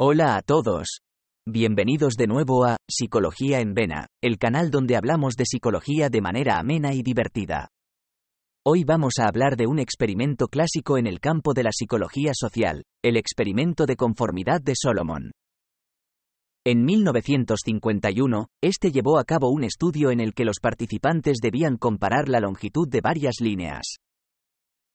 Hola a todos. Bienvenidos de nuevo a Psicología en Vena, el canal donde hablamos de psicología de manera amena y divertida. Hoy vamos a hablar de un experimento clásico en el campo de la psicología social, el experimento de conformidad de Solomon. En 1951, este llevó a cabo un estudio en el que los participantes debían comparar la longitud de varias líneas.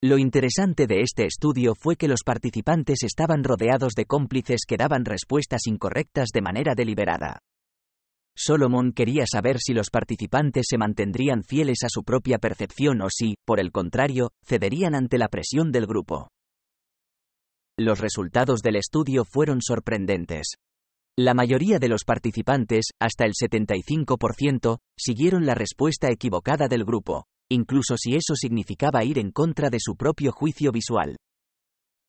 Lo interesante de este estudio fue que los participantes estaban rodeados de cómplices que daban respuestas incorrectas de manera deliberada. Solomon quería saber si los participantes se mantendrían fieles a su propia percepción o si, por el contrario, cederían ante la presión del grupo. Los resultados del estudio fueron sorprendentes. La mayoría de los participantes, hasta el 75%, siguieron la respuesta equivocada del grupo, incluso si eso significaba ir en contra de su propio juicio visual.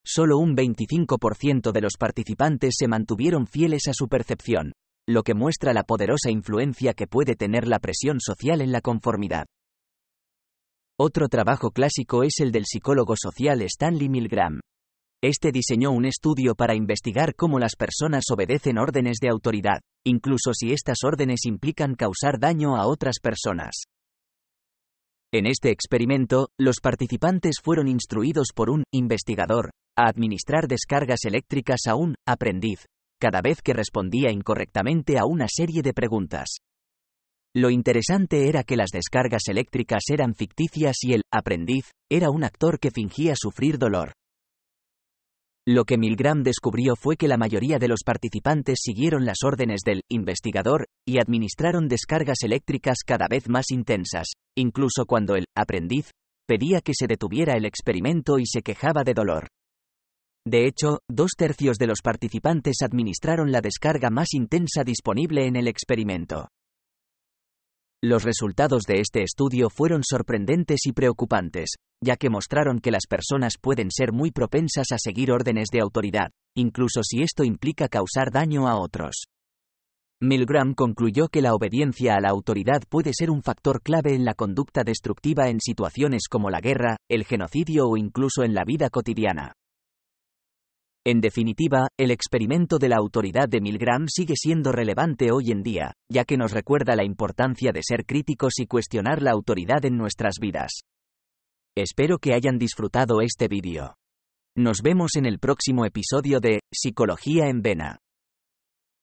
Solo un 25% de los participantes se mantuvieron fieles a su percepción, lo que muestra la poderosa influencia que puede tener la presión social en la conformidad. Otro trabajo clásico es el del psicólogo social Stanley Milgram. Este diseñó un estudio para investigar cómo las personas obedecen órdenes de autoridad, incluso si estas órdenes implican causar daño a otras personas. En este experimento, los participantes fueron instruidos por un investigador a administrar descargas eléctricas a un aprendiz, cada vez que respondía incorrectamente a una serie de preguntas. Lo interesante era que las descargas eléctricas eran ficticias y el aprendiz era un actor que fingía sufrir dolor. Lo que Milgram descubrió fue que la mayoría de los participantes siguieron las órdenes del investigador y administraron descargas eléctricas cada vez más intensas, incluso cuando el aprendiz pedía que se detuviera el experimento y se quejaba de dolor. De hecho, dos tercios de los participantes administraron la descarga más intensa disponible en el experimento. Los resultados de este estudio fueron sorprendentes y preocupantes, ya que mostraron que las personas pueden ser muy propensas a seguir órdenes de autoridad, incluso si esto implica causar daño a otros. Milgram concluyó que la obediencia a la autoridad puede ser un factor clave en la conducta destructiva en situaciones como la guerra, el genocidio o incluso en la vida cotidiana. En definitiva, el experimento de la autoridad de Milgram sigue siendo relevante hoy en día, ya que nos recuerda la importancia de ser críticos y cuestionar la autoridad en nuestras vidas. Espero que hayan disfrutado este vídeo. Nos vemos en el próximo episodio de Psicología en Vena.